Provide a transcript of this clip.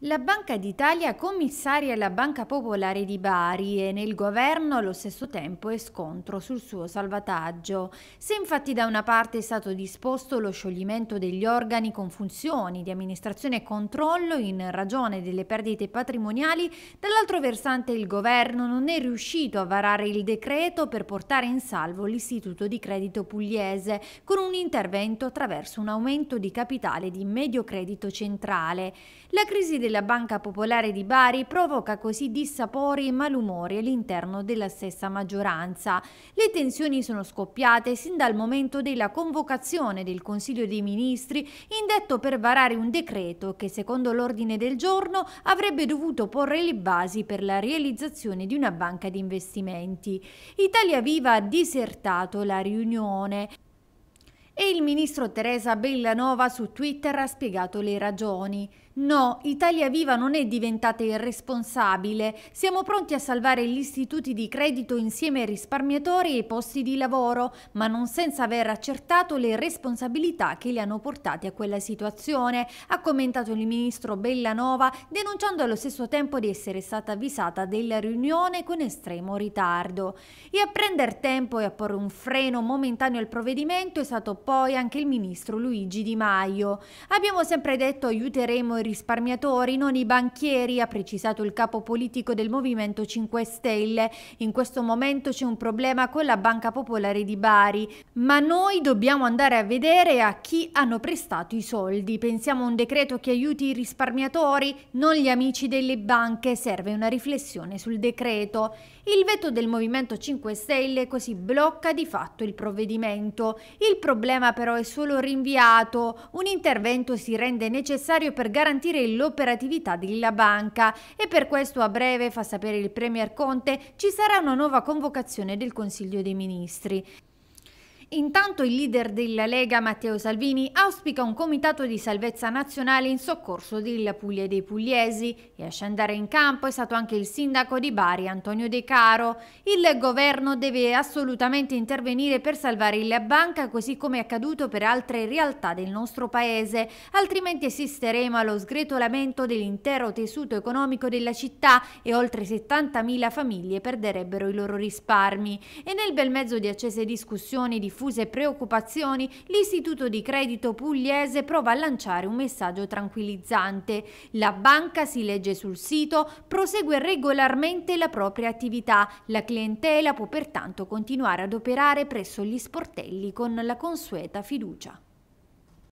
La Banca d'Italia commissaria la Banca Popolare di Bari e nel governo allo stesso tempo è scontro sul suo salvataggio. Se infatti da una parte è stato disposto lo scioglimento degli organi con funzioni di amministrazione e controllo in ragione delle perdite patrimoniali, dall'altro versante il governo non è riuscito a varare il decreto per portare in salvo l'istituto di credito pugliese con un intervento attraverso un aumento di capitale di medio credito centrale. La crisi della la Banca Popolare di Bari provoca così dissapori e malumori all'interno della stessa maggioranza. Le tensioni sono scoppiate sin dal momento della convocazione del Consiglio dei Ministri indetto per varare un decreto che secondo l'ordine del giorno avrebbe dovuto porre le basi per la realizzazione di una banca di investimenti. Italia Viva ha disertato la riunione, e il ministro Teresa Bellanova su Twitter ha spiegato le ragioni. No, Italia Viva non è diventata irresponsabile. Siamo pronti a salvare gli istituti di credito insieme ai risparmiatori e ai posti di lavoro, ma non senza aver accertato le responsabilità che li hanno portati a quella situazione, ha commentato il ministro Bellanova, denunciando allo stesso tempo di essere stata avvisata della riunione con estremo ritardo. E a prendere tempo e a porre un freno momentaneo al provvedimento è stato poi anche il ministro Luigi Di Maio. Abbiamo sempre detto aiuteremo i risparmiatori, non i banchieri, ha precisato il capo politico del Movimento 5 Stelle. In questo momento c'è un problema con la Banca Popolare di Bari, ma noi dobbiamo andare a vedere a chi hanno prestato i soldi. Pensiamo a un decreto che aiuti i risparmiatori, non gli amici delle banche. Serve una riflessione sul decreto. Il veto del Movimento 5 Stelle così blocca di fatto il provvedimento. Il problema però è solo rinviato. Un intervento si rende necessario per garantire garantire l'operatività della banca e per questo a breve, fa sapere il Premier Conte, ci sarà una nuova convocazione del Consiglio dei Ministri. Intanto il leader della Lega Matteo Salvini auspica un comitato di salvezza nazionale in soccorso della Puglia e dei pugliesi e a scendere in campo è stato anche il sindaco di Bari Antonio De Caro. Il governo deve assolutamente intervenire per salvare la banca così come è accaduto per altre realtà del nostro paese, altrimenti assisteremo allo sgretolamento dell'intero tessuto economico della città e oltre 70.000 famiglie perderebbero i loro risparmi. E nel bel mezzo di accese discussioni di diffuse preoccupazioni, l'Istituto di Credito Pugliese prova a lanciare un messaggio tranquillizzante. La banca, si legge sul sito, prosegue regolarmente la propria attività. La clientela può pertanto continuare ad operare presso gli sportelli con la consueta fiducia.